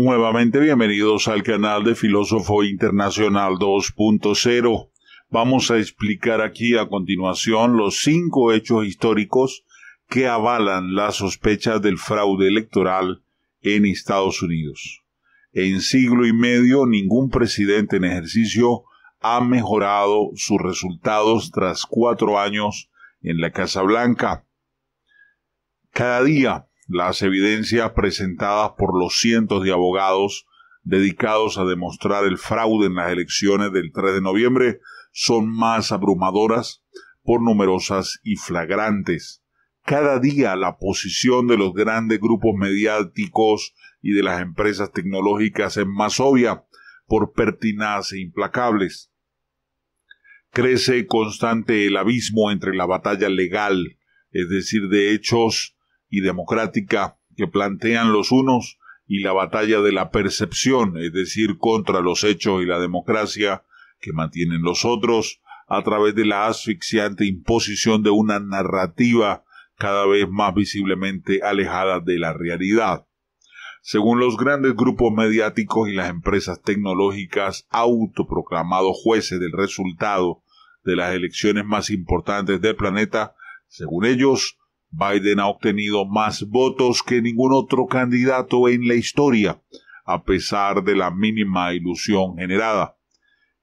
nuevamente bienvenidos al canal de Filósofo Internacional 2.0. Vamos a explicar aquí a continuación los cinco hechos históricos que avalan las sospechas del fraude electoral en Estados Unidos. En siglo y medio ningún presidente en ejercicio ha mejorado sus resultados tras cuatro años en la Casa Blanca. Cada día las evidencias presentadas por los cientos de abogados dedicados a demostrar el fraude en las elecciones del 3 de noviembre son más abrumadoras por numerosas y flagrantes. Cada día la posición de los grandes grupos mediáticos y de las empresas tecnológicas es más obvia por pertinaz e implacables. Crece constante el abismo entre la batalla legal, es decir, de hechos y democrática que plantean los unos y la batalla de la percepción, es decir, contra los hechos y la democracia que mantienen los otros, a través de la asfixiante imposición de una narrativa cada vez más visiblemente alejada de la realidad. Según los grandes grupos mediáticos y las empresas tecnológicas autoproclamados jueces del resultado de las elecciones más importantes del planeta, según ellos, Biden ha obtenido más votos que ningún otro candidato en la historia, a pesar de la mínima ilusión generada.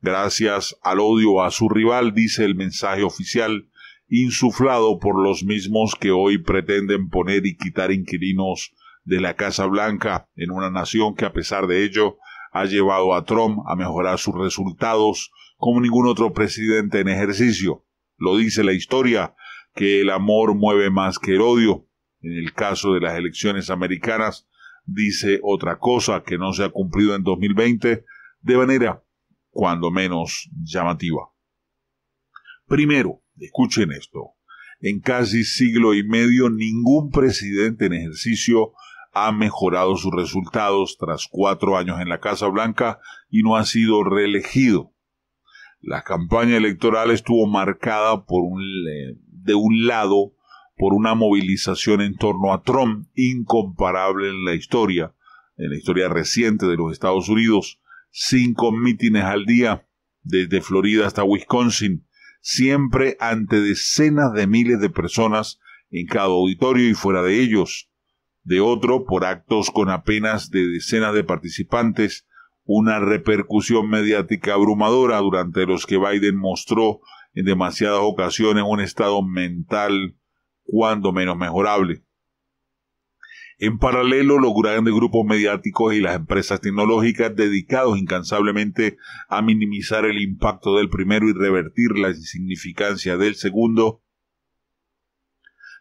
Gracias al odio a su rival, dice el mensaje oficial, insuflado por los mismos que hoy pretenden poner y quitar inquilinos de la Casa Blanca en una nación que a pesar de ello ha llevado a Trump a mejorar sus resultados como ningún otro presidente en ejercicio. Lo dice la historia que el amor mueve más que el odio. En el caso de las elecciones americanas, dice otra cosa que no se ha cumplido en 2020 de manera cuando menos llamativa. Primero, escuchen esto, en casi siglo y medio ningún presidente en ejercicio ha mejorado sus resultados tras cuatro años en la Casa Blanca y no ha sido reelegido. La campaña electoral estuvo marcada por un de un lado por una movilización en torno a Trump incomparable en la historia, en la historia reciente de los Estados Unidos. Cinco mítines al día, desde Florida hasta Wisconsin, siempre ante decenas de miles de personas en cada auditorio y fuera de ellos. De otro, por actos con apenas de decenas de participantes, una repercusión mediática abrumadora durante los que Biden mostró en demasiadas ocasiones un estado mental cuando menos mejorable. En paralelo, los grandes grupos mediáticos y las empresas tecnológicas dedicados incansablemente a minimizar el impacto del primero y revertir la insignificancia del segundo,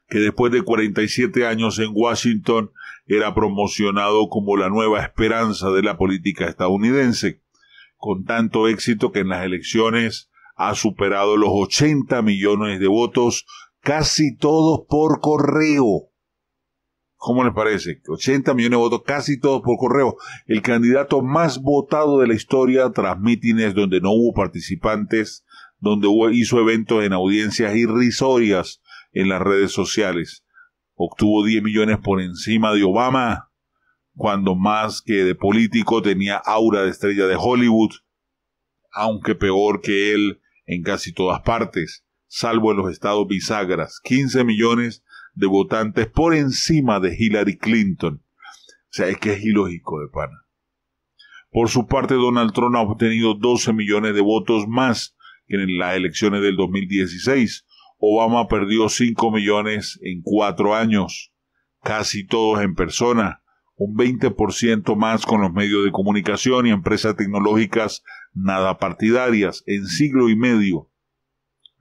que después de 47 años en Washington era promocionado como la nueva esperanza de la política estadounidense, con tanto éxito que en las elecciones ha superado los 80 millones de votos, casi todos por correo. ¿Cómo les parece? 80 millones de votos, casi todos por correo. El candidato más votado de la historia tras mítines donde no hubo participantes, donde hizo eventos en audiencias irrisorias en las redes sociales. Obtuvo 10 millones por encima de Obama, cuando más que de político tenía aura de estrella de Hollywood, aunque peor que él en casi todas partes, salvo en los estados bisagras, 15 millones de votantes por encima de Hillary Clinton. O sea, es que es ilógico de pana. Por su parte, Donald Trump ha obtenido 12 millones de votos más que en las elecciones del 2016. Obama perdió 5 millones en cuatro años, casi todos en persona, un 20% más con los medios de comunicación y empresas tecnológicas nada partidarias en siglo y medio.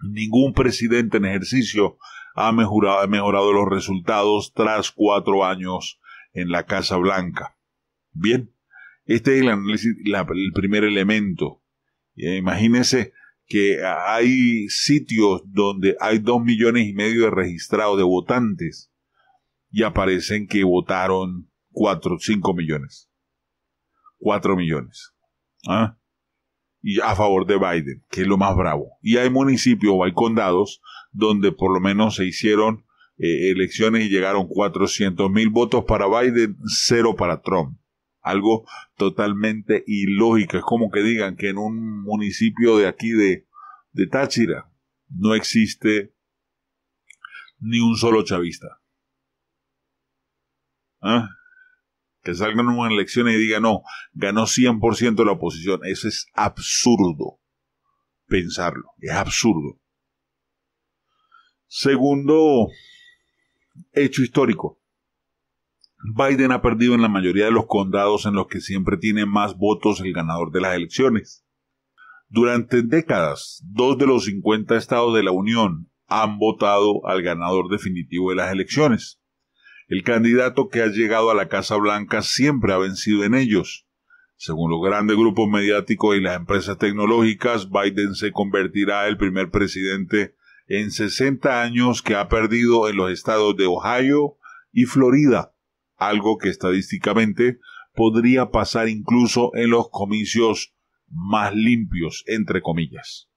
Ningún presidente en ejercicio ha mejorado, mejorado los resultados tras cuatro años en la Casa Blanca. Bien, este es el análisis, el primer elemento. Eh, imagínense que hay sitios donde hay dos millones y medio de registrados de votantes y aparecen que votaron cuatro, cinco millones. Cuatro millones. ¿Ah? y a favor de Biden, que es lo más bravo. Y hay municipios o hay condados donde por lo menos se hicieron eh, elecciones y llegaron 400.000 mil votos para Biden, cero para Trump. Algo totalmente ilógico. Es como que digan que en un municipio de aquí de, de Táchira no existe ni un solo chavista. ¿Ah? que salgan en una elección y digan, no, ganó 100% la oposición. Eso es absurdo pensarlo, es absurdo. Segundo hecho histórico, Biden ha perdido en la mayoría de los condados en los que siempre tiene más votos el ganador de las elecciones. Durante décadas, dos de los 50 estados de la Unión han votado al ganador definitivo de las elecciones. El candidato que ha llegado a la Casa Blanca siempre ha vencido en ellos. Según los grandes grupos mediáticos y las empresas tecnológicas, Biden se convertirá en el primer presidente en 60 años que ha perdido en los estados de Ohio y Florida, algo que estadísticamente podría pasar incluso en los comicios más limpios, entre comillas.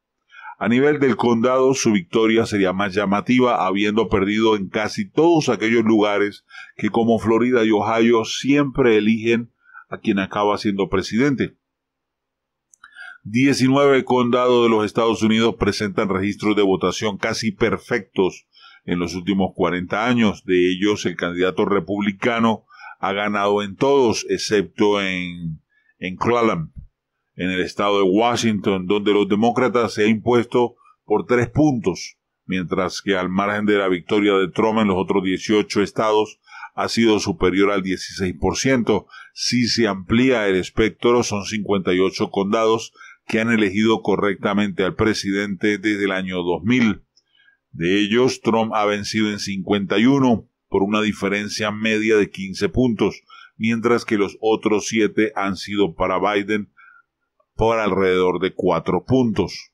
A nivel del condado, su victoria sería más llamativa, habiendo perdido en casi todos aquellos lugares que como Florida y Ohio siempre eligen a quien acaba siendo presidente. 19 condados de los Estados Unidos presentan registros de votación casi perfectos en los últimos 40 años. De ellos, el candidato republicano ha ganado en todos, excepto en, en Clallam en el estado de Washington, donde los demócratas se ha impuesto por tres puntos, mientras que al margen de la victoria de Trump en los otros 18 estados ha sido superior al 16%. Si se amplía el espectro, son 58 condados que han elegido correctamente al presidente desde el año 2000. De ellos, Trump ha vencido en 51 por una diferencia media de 15 puntos, mientras que los otros 7 han sido para Biden por alrededor de cuatro puntos.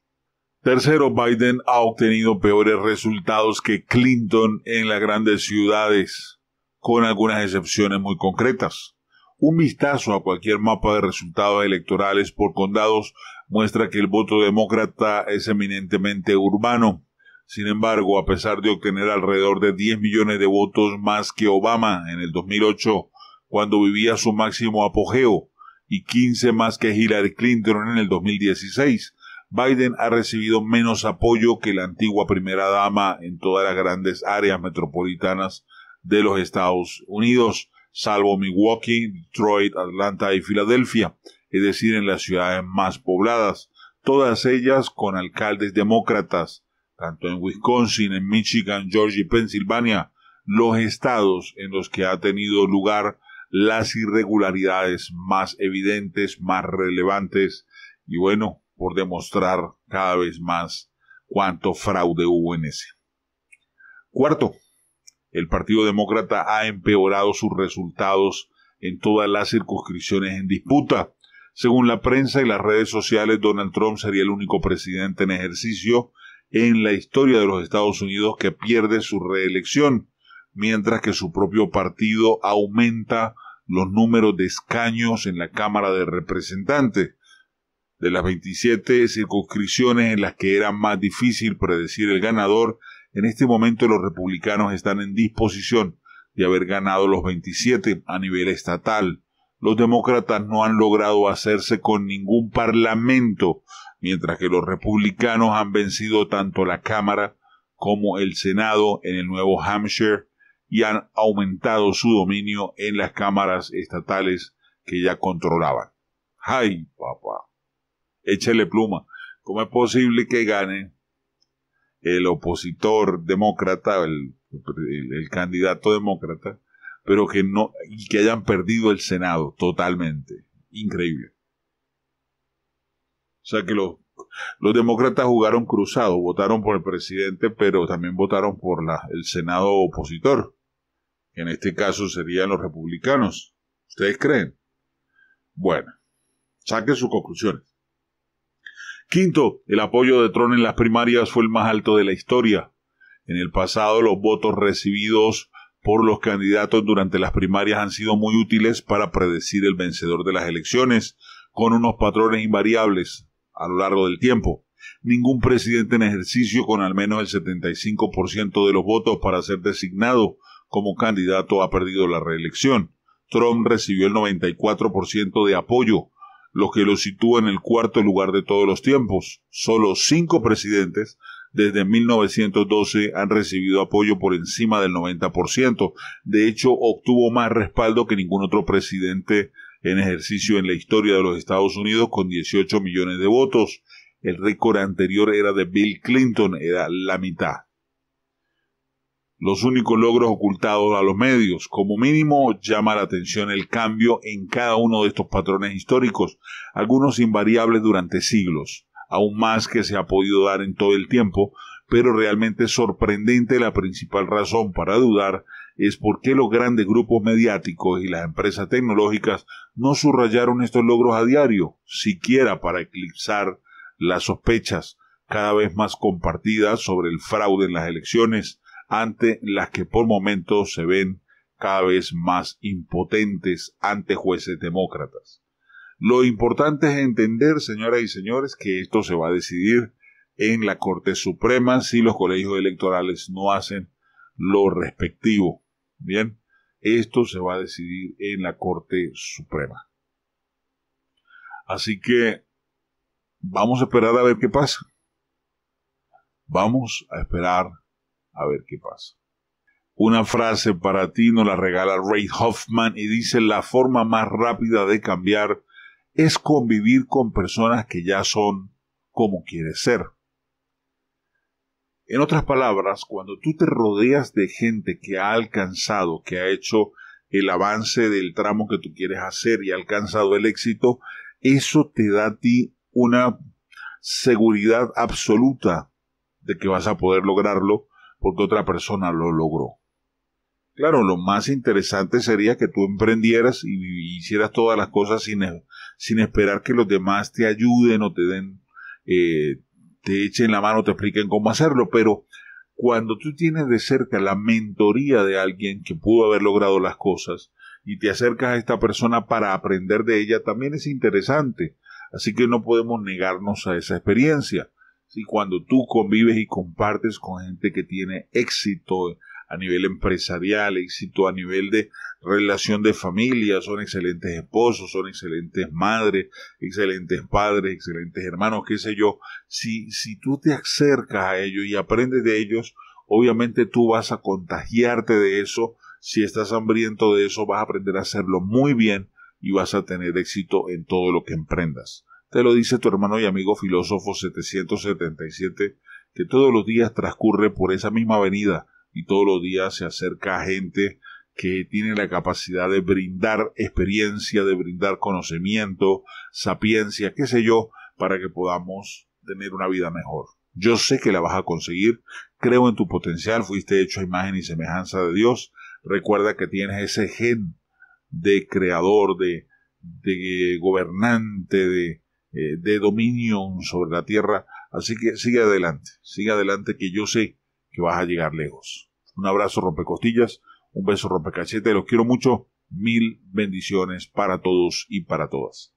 Tercero, Biden ha obtenido peores resultados que Clinton en las grandes ciudades, con algunas excepciones muy concretas. Un vistazo a cualquier mapa de resultados electorales por condados muestra que el voto demócrata es eminentemente urbano. Sin embargo, a pesar de obtener alrededor de 10 millones de votos más que Obama en el 2008, cuando vivía su máximo apogeo, y 15 más que Hillary Clinton en el 2016, Biden ha recibido menos apoyo que la antigua primera dama en todas las grandes áreas metropolitanas de los Estados Unidos, salvo Milwaukee, Detroit, Atlanta y Filadelfia, es decir, en las ciudades más pobladas, todas ellas con alcaldes demócratas, tanto en Wisconsin, en Michigan, Georgia y Pensilvania, los estados en los que ha tenido lugar las irregularidades más evidentes, más relevantes y bueno, por demostrar cada vez más cuánto fraude hubo en ese. Cuarto, el Partido Demócrata ha empeorado sus resultados en todas las circunscripciones en disputa. Según la prensa y las redes sociales, Donald Trump sería el único presidente en ejercicio en la historia de los Estados Unidos que pierde su reelección mientras que su propio partido aumenta los números de escaños en la Cámara de Representantes. De las 27 circunscripciones en las que era más difícil predecir el ganador, en este momento los republicanos están en disposición de haber ganado los 27 a nivel estatal. Los demócratas no han logrado hacerse con ningún parlamento, mientras que los republicanos han vencido tanto la Cámara como el Senado en el Nuevo Hampshire y han aumentado su dominio en las cámaras estatales que ya controlaban. ¡Ay, papá! Échale pluma. ¿Cómo es posible que gane el opositor demócrata, el, candidato demócrata, pero que no, y que hayan perdido el Senado totalmente? Increíble. O sea que los, demócratas jugaron cruzado, votaron por el presidente, pero también votaron por la, el Senado opositor en este caso serían los republicanos. ¿Ustedes creen? Bueno, saquen sus conclusiones. Quinto, el apoyo de Tron en las primarias fue el más alto de la historia. En el pasado, los votos recibidos por los candidatos durante las primarias han sido muy útiles para predecir el vencedor de las elecciones, con unos patrones invariables a lo largo del tiempo. Ningún presidente en ejercicio con al menos el 75% de los votos para ser designado como candidato ha perdido la reelección. Trump recibió el 94% de apoyo, lo que lo sitúa en el cuarto lugar de todos los tiempos. Solo cinco presidentes desde 1912 han recibido apoyo por encima del 90%. De hecho, obtuvo más respaldo que ningún otro presidente en ejercicio en la historia de los Estados Unidos con 18 millones de votos. El récord anterior era de Bill Clinton, era la mitad los únicos logros ocultados a los medios. Como mínimo llama la atención el cambio en cada uno de estos patrones históricos, algunos invariables durante siglos, aún más que se ha podido dar en todo el tiempo, pero realmente sorprendente la principal razón para dudar es por qué los grandes grupos mediáticos y las empresas tecnológicas no subrayaron estos logros a diario, siquiera para eclipsar las sospechas cada vez más compartidas sobre el fraude en las elecciones, ante las que por momentos se ven cada vez más impotentes ante jueces demócratas. Lo importante es entender, señoras y señores, que esto se va a decidir en la Corte Suprema si los colegios electorales no hacen lo respectivo. Bien, esto se va a decidir en la Corte Suprema. Así que vamos a esperar a ver qué pasa. Vamos a esperar a ver qué pasa. Una frase para ti nos la regala Ray Hoffman y dice la forma más rápida de cambiar es convivir con personas que ya son como quieres ser. En otras palabras, cuando tú te rodeas de gente que ha alcanzado, que ha hecho el avance del tramo que tú quieres hacer y ha alcanzado el éxito, eso te da a ti una seguridad absoluta de que vas a poder lograrlo porque otra persona lo logró. Claro, lo más interesante sería que tú emprendieras y hicieras todas las cosas sin, sin esperar que los demás te ayuden o te den, eh, te echen la mano, te expliquen cómo hacerlo, pero cuando tú tienes de cerca la mentoría de alguien que pudo haber logrado las cosas y te acercas a esta persona para aprender de ella, también es interesante. Así que no podemos negarnos a esa experiencia. Si Cuando tú convives y compartes con gente que tiene éxito a nivel empresarial, éxito a nivel de relación de familia, son excelentes esposos, son excelentes madres, excelentes padres, excelentes hermanos, qué sé yo. Si, si tú te acercas a ellos y aprendes de ellos, obviamente tú vas a contagiarte de eso. Si estás hambriento de eso, vas a aprender a hacerlo muy bien y vas a tener éxito en todo lo que emprendas. Te lo dice tu hermano y amigo filósofo 777, que todos los días transcurre por esa misma avenida y todos los días se acerca a gente que tiene la capacidad de brindar experiencia, de brindar conocimiento, sapiencia, qué sé yo, para que podamos tener una vida mejor. Yo sé que la vas a conseguir, creo en tu potencial, fuiste hecho a imagen y semejanza de Dios, recuerda que tienes ese gen de creador, de, de gobernante, de, eh, de dominio sobre la tierra. Así que sigue adelante, sigue adelante que yo sé que vas a llegar lejos. Un abrazo rompecostillas, un beso rompecachete, los quiero mucho, mil bendiciones para todos y para todas.